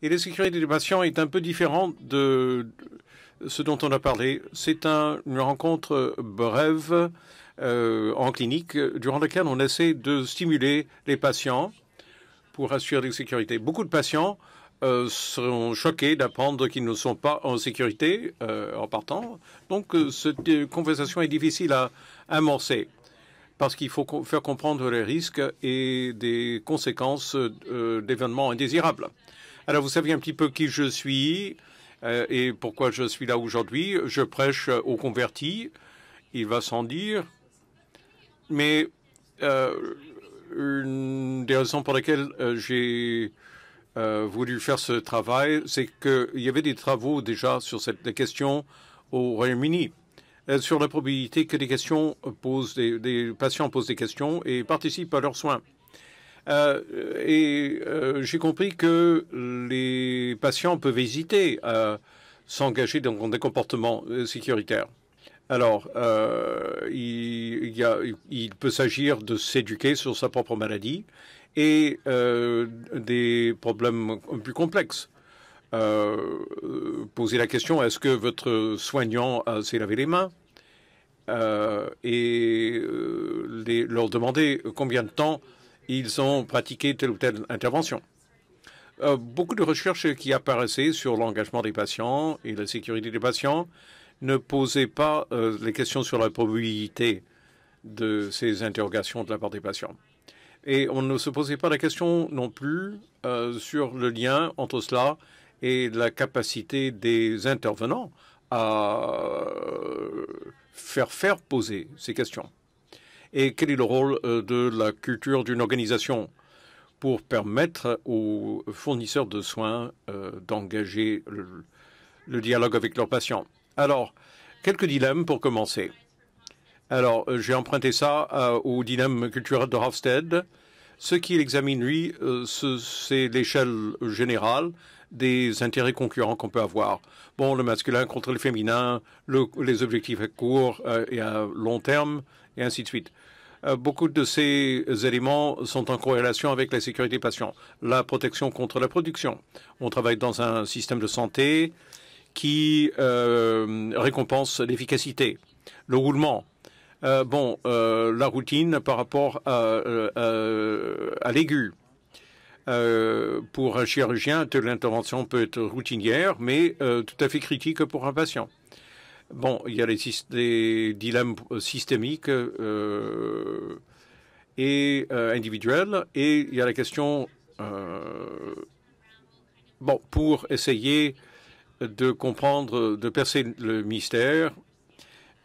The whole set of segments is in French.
Et la sécurité des patients est un peu différente de ce dont on a parlé. C'est une rencontre brève euh, en clinique durant laquelle on essaie de stimuler les patients pour assurer la sécurité. Beaucoup de patients euh, seront choqués d'apprendre qu'ils ne sont pas en sécurité euh, en partant. Donc, cette conversation est difficile à amorcer parce qu'il faut faire comprendre les risques et des conséquences d'événements indésirables. Alors, vous savez un petit peu qui je suis euh, et pourquoi je suis là aujourd'hui. Je prêche aux convertis, il va sans dire. Mais euh, une des raisons pour lesquelles euh, j'ai voulu faire ce travail, c'est qu'il y avait des travaux déjà sur cette question au Royaume-Uni sur la probabilité que des questions posent, des patients posent des questions et participent à leurs soins. Euh, euh, et euh, j'ai compris que les patients peuvent hésiter à s'engager dans des comportements sécuritaires. Alors, il, peut s'agir de s'éduquer sur sa propre maladie et des problèmes plus complexes. poser la question, est-ce que votre soignant s'est lavé les mains et leur demander combien de temps ils ont pratiqué telle ou telle intervention. Euh, beaucoup de recherches qui apparaissaient sur l'engagement des patients et la sécurité des patients ne posaient pas euh, les questions sur la probabilité de ces interrogations de la part des patients. Et on ne se posait pas la question non plus euh, sur le lien entre cela et la capacité des intervenants à faire faire poser ces questions et quel est le rôle euh, de la culture d'une organisation pour permettre aux fournisseurs de soins euh, d'engager le dialogue avec leurs patients. Alors, quelques dilemmes pour commencer. Alors, euh, j'ai emprunté ça au dilemme culturel de Hofstede. Ce qu'il examine, lui, c'est l'échelle générale des intérêts concurrents qu'on peut avoir. Bon, le masculin contre le féminin, les objectifs à court euh, et à long terme, et ainsi de suite. Euh, beaucoup de ces éléments sont en corrélation avec la sécurité patients, la protection contre la production. On travaille dans un système de santé qui euh, récompense l'efficacité, le roulement. bon, la routine par rapport à l'aigu. Euh, pour un chirurgien, l'intervention peut être routinière, mais euh, tout à fait critique pour un patient. Bon, il y a les, dilemmes euh, systémiques et individuels, et il y a la question, bon, pour essayer de comprendre, de percer le mystère,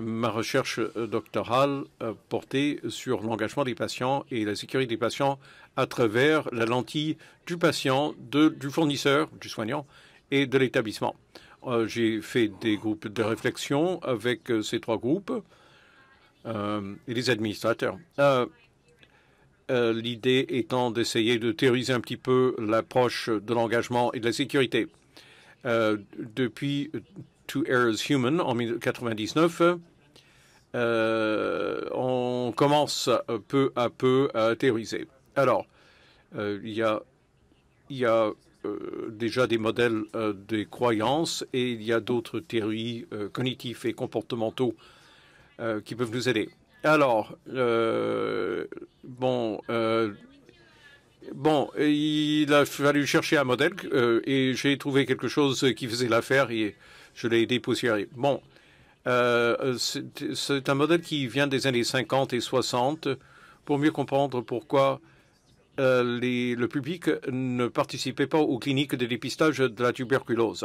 ma recherche euh, doctorale euh, portait sur l'engagement des patients et la sécurité des patients à travers la lentille du patient, de, du fournisseur, du soignant et de l'établissement. Euh, j'ai fait des groupes de réflexion avec ces trois groupes et les administrateurs. L'idée étant d'essayer de théoriser un petit peu l'approche de l'engagement et de la sécurité. depuis to Errors Human en 1999. Euh, on commence peu à peu à théoriser. Alors, euh, il y a, euh, déjà des modèles des croyances et il y a d'autres théories cognitives et comportementaux qui peuvent nous aider. Alors, bon, bon, il a fallu chercher un modèle et j'ai trouvé quelque chose qui faisait l'affaire et je l'ai dépoussiéré. Bon, euh, c'est un modèle qui vient des années 50 et 60 pour mieux comprendre pourquoi euh, le public ne participait pas aux cliniques de dépistage de la tuberculose.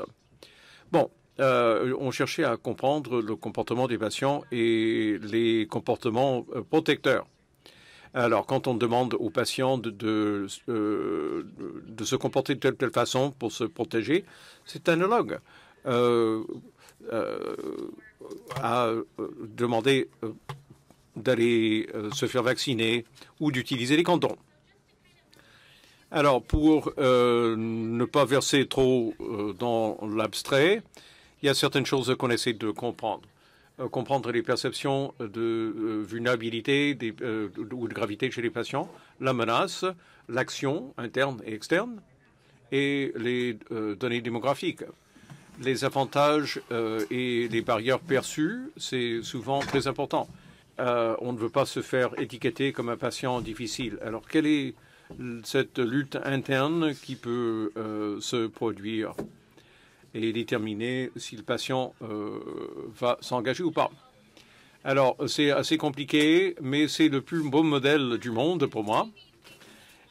Bon, euh, on cherchait à comprendre le comportement des patients et les comportements protecteurs. Alors, quand on demande aux patients de, de, de se comporter de telle ou telle façon pour se protéger, c'est analogue. Euh, euh, à euh, demander d'aller se faire vacciner ou d'utiliser les cantons. Alors, pour ne pas verser trop dans l'abstrait, il y a certaines choses qu'on essaie de comprendre. comprendre les perceptions de vulnérabilité ou de gravité chez les patients, la menace, l'action interne et externe, et les données démographiques les avantages euh, et les barrières perçues, c'est souvent très important. Euh, on ne veut pas se faire étiqueter comme un patient difficile. Alors, quelle est cette lutte interne qui peut euh, se produire et déterminer si le patient va s'engager ou pas Alors, c'est assez compliqué, mais c'est le plus beau modèle du monde pour moi.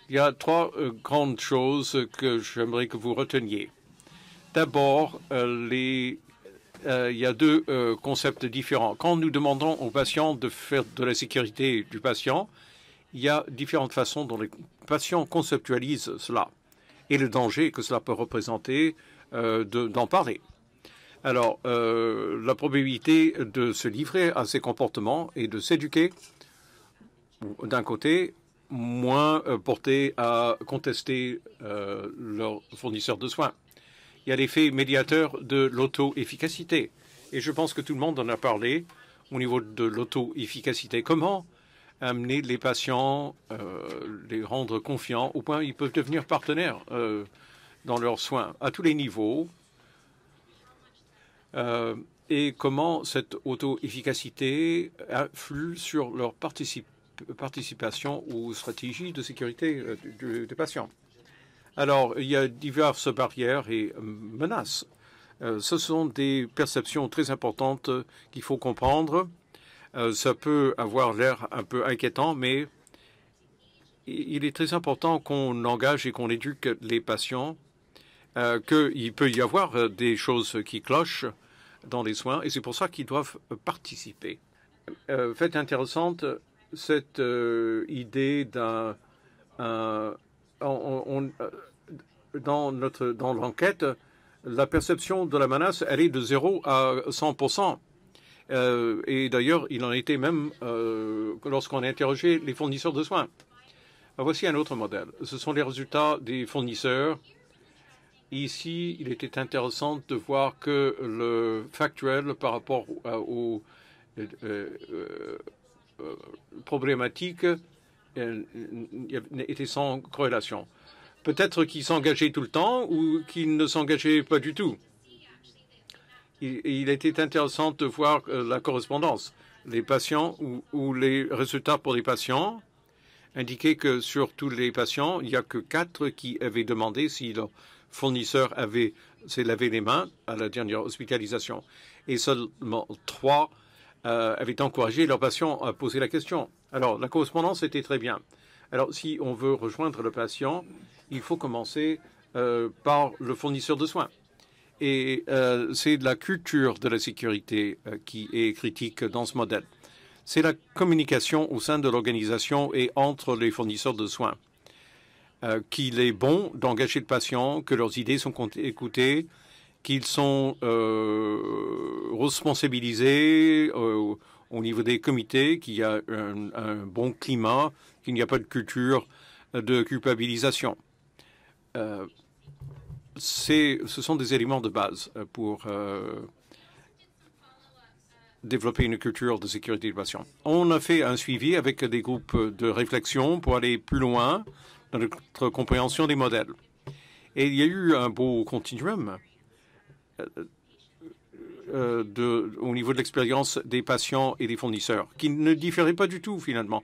Il y a trois grandes choses que j'aimerais que vous reteniez. D'abord, euh, euh, il y a deux euh, concepts différents. Quand nous demandons aux patients de faire de la sécurité du patient, il y a différentes façons dont les patients conceptualisent cela et le danger que cela peut représenter d'en parler. Alors, la probabilité de se livrer à ces comportements et de s'éduquer, d'un côté, moins porté à contester leur fournisseur de soins, il y a l'effet médiateur de l'auto-efficacité. Et je pense que tout le monde en a parlé au niveau de l'auto-efficacité. Comment amener les patients, euh, les rendre confiants, au point ils peuvent devenir partenaires euh, dans leurs soins, à tous les niveaux euh, et comment cette auto-efficacité influe sur leur participation aux stratégies de sécurité des patients. Alors, il y a diverses barrières et euh, menaces. Euh, ce sont des perceptions très importantes euh, qu'il faut comprendre. ça peut avoir l'air un peu inquiétant, mais il est très important qu'on engage et qu'on éduque les patients, qu'il peut y avoir des choses qui clochent dans les soins, et c'est pour ça qu'ils doivent participer. fait intéressante, cette idée d'un euh, dans notre dans l'enquête, la perception de la menace, elle est de 0 à 100 euh, et d'ailleurs, il en était même euh, lorsqu'on a interrogé les fournisseurs de soins. voici un autre modèle. Ce sont les résultats des fournisseurs. Ici, il était intéressant de voir que le factuel par rapport aux, problématiques euh, euh, euh, était sans corrélation. Peut-être qu'ils s'engageaient tout le temps ou qu'ils ne s'engageaient pas du tout. Il, était intéressant de voir la correspondance. Les patients ou, les résultats pour les patients indiquaient que sur tous les patients, il n'y a que quatre qui avaient demandé si leur fournisseur avait s'est lavé les mains à la dernière hospitalisation. Et seulement trois avaient encouragé leurs patients à poser la question. Alors, la correspondance était très bien. Alors, si on veut rejoindre le patient, il faut commencer euh, par le fournisseur de soins. Et euh, c'est la culture de la sécurité euh, qui est critique dans ce modèle. C'est la communication au sein de l'organisation et entre les fournisseurs de soins. qu'il est bon d'engager le patient, que leurs idées sont écoutées, qu'ils sont responsabilisés au niveau des comités, qu'il y a un, bon climat, qu'il n'y a pas de culture euh, de culpabilisation. Euh, ce sont des éléments de base euh, pour développer une culture de sécurité des patients. On a fait un suivi avec des groupes de réflexion pour aller plus loin dans notre compréhension des modèles. Et il y a eu un beau continuum euh, au niveau de l'expérience des patients et des fournisseurs, qui ne différaient pas du tout finalement.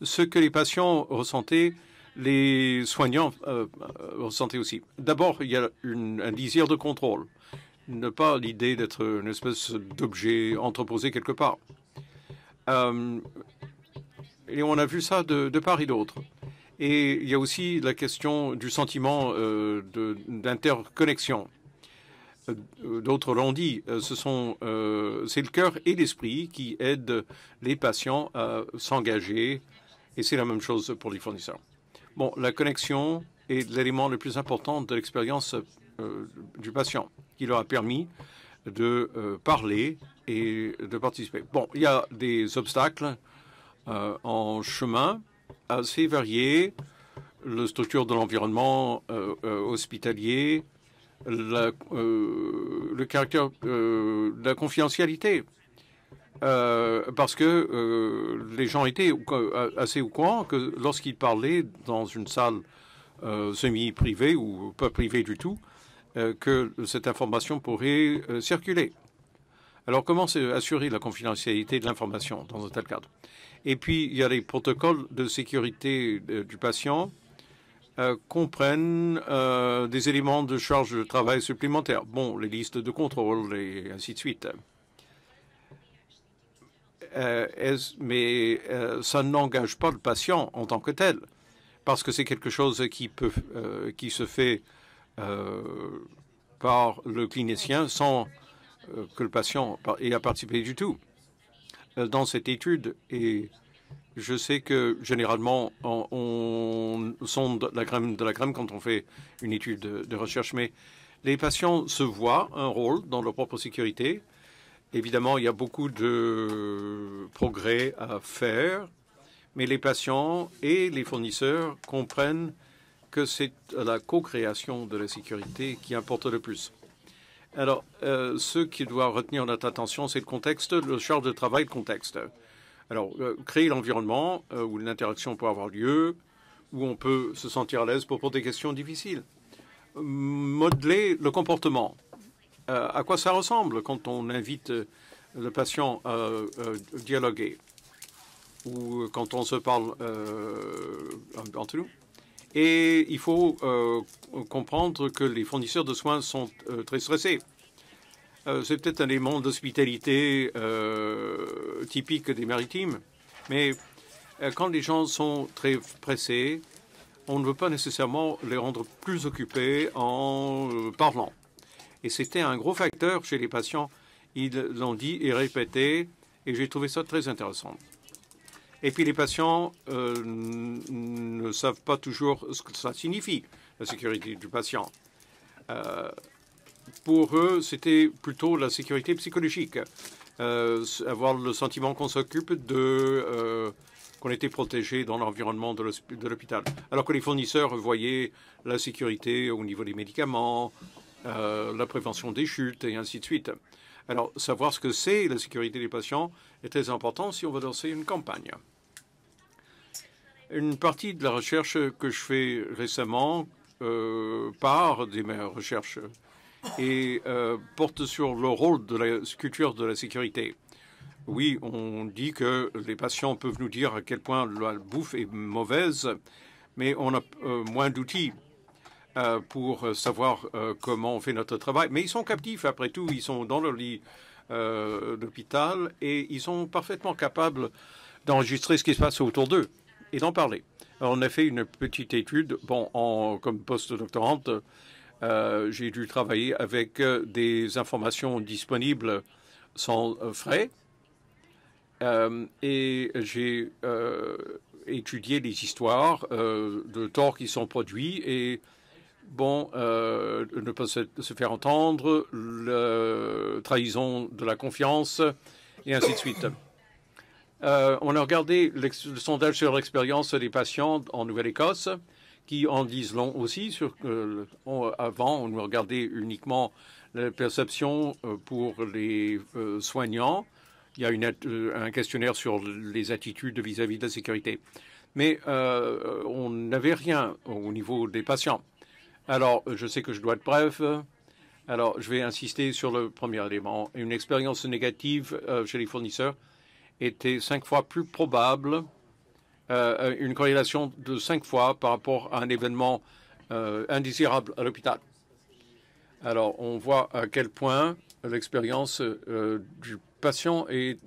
Ce que les patients ressentaient, les soignants euh, euh, ressentaient aussi. D'abord, il y a un désir de contrôle, ne pas l'idée d'être une espèce d'objet entreposé quelque part. et on a vu ça de part et d'autre. Et il y a aussi la question du sentiment d'interconnexion. Euh, d'autres l'ont dit, euh, euh, c'est le cœur et l'esprit qui aident les patients à s'engager et c'est la même chose pour les fournisseurs. Bon, la connexion est l'élément le plus important de l'expérience du patient qui leur a permis de parler et de participer. Bon, il y a des obstacles en chemin assez variés, la structure de l'environnement hospitalier, euh, le caractère euh, de la confidentialité. Euh, parce que les gens étaient assez au courant que lorsqu'ils parlaient dans une salle semi-privée ou pas privée du tout, que cette information pourrait circuler. Alors comment assurer la confidentialité de l'information dans un tel cadre Et puis il y a les protocoles de sécurité du patient euh, comprennent euh, des éléments de charge de travail supplémentaires. Bon, les listes de contrôle et ainsi de suite. Euh, mais ça n'engage pas le patient en tant que tel, parce que c'est quelque chose qui, peut, qui se fait par le clinicien sans que le patient ait à participer du tout. Dans cette étude, et je sais que généralement, on, sonde la crème de la crème quand on fait une étude de, recherche, mais les patients se voient un rôle dans leur propre sécurité. Évidemment, il y a beaucoup de progrès à faire, mais les patients et les fournisseurs comprennent que c'est la co-création de la sécurité qui importe le plus. Alors, euh, ce qui doit retenir notre attention, c'est le contexte, le charge de travail, le contexte. Alors, euh, créer l'environnement euh, où l'interaction peut avoir lieu, où on peut se sentir à l'aise pour, poser des questions difficiles. Modeler le comportement. Euh, à quoi ça ressemble quand on invite le patient à dialoguer ou quand on se parle entre nous Et il faut comprendre que les fournisseurs de soins sont très stressés. Euh, c'est peut-être un élément d'hospitalité euh, typique des maritimes, mais euh, quand les gens sont très pressés, on ne veut pas nécessairement les rendre plus occupés en parlant. Et c'était un gros facteur chez les patients. Ils l'ont dit et répété, et j'ai trouvé ça très intéressant. Et puis les patients ne savent pas toujours ce que ça signifie, la sécurité du patient pour eux, c'était plutôt la sécurité psychologique. Euh, avoir le sentiment qu'on s'occupe de... Euh, qu'on était protégé dans l'environnement de l'hôpital. Alors que les fournisseurs voyaient la sécurité au niveau des médicaments, euh, la prévention des chutes et ainsi de suite. Alors, savoir ce que c'est la sécurité des patients est très important si on veut lancer une campagne. Une partie de la recherche que je fais récemment euh, part des recherches et euh, porte sur le rôle de la culture de la sécurité. Oui, on dit que les patients peuvent nous dire à quel point la bouffe est mauvaise, mais on a euh, moins d'outils euh, pour savoir comment on fait notre travail. Mais ils sont captifs, après tout, ils sont dans leur lit d'hôpital et ils sont parfaitement capables d'enregistrer ce qui se passe autour d'eux et d'en parler. on a fait une petite étude, bon, en, comme post-doctorante, euh, j'ai dû travailler avec euh, des informations disponibles sans euh, frais. et j'ai étudié les histoires de torts qui sont produits et bon, ne pas se, se faire entendre, la trahison de la confiance et ainsi de suite. on a regardé le sondage sur l'expérience des patients en Nouvelle-Écosse qui en disent long aussi sur euh, on, avant on regardait uniquement la perception euh, pour les euh, soignants. Il y a un questionnaire sur les attitudes vis-à-vis -vis de la sécurité, mais on n'avait rien au niveau des patients. Alors je sais que je dois être bref. Alors je vais insister sur le premier élément. Une expérience négative chez les fournisseurs était cinq fois plus probable euh, une corrélation de cinq fois par rapport à un événement euh, indésirable à l'hôpital. Alors, on voit à quel point l'expérience euh, du patient est,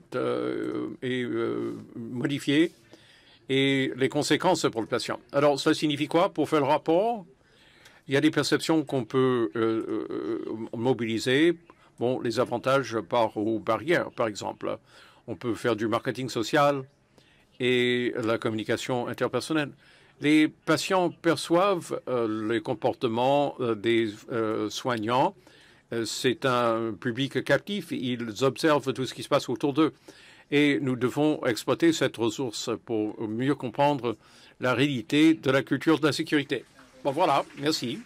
est modifiée et les conséquences pour le patient. Alors, ça signifie quoi Pour faire le rapport, il y a des perceptions qu'on peut mobiliser. Bon, les avantages par aux barrières, par exemple. On peut faire du marketing social, et la communication interpersonnelle. Les patients perçoivent euh, les comportements euh, des euh, soignants. C'est un public captif. Ils observent tout ce qui se passe autour d'eux. Et nous devons exploiter cette ressource pour mieux comprendre la réalité de la culture de la sécurité. Bon, voilà. Merci.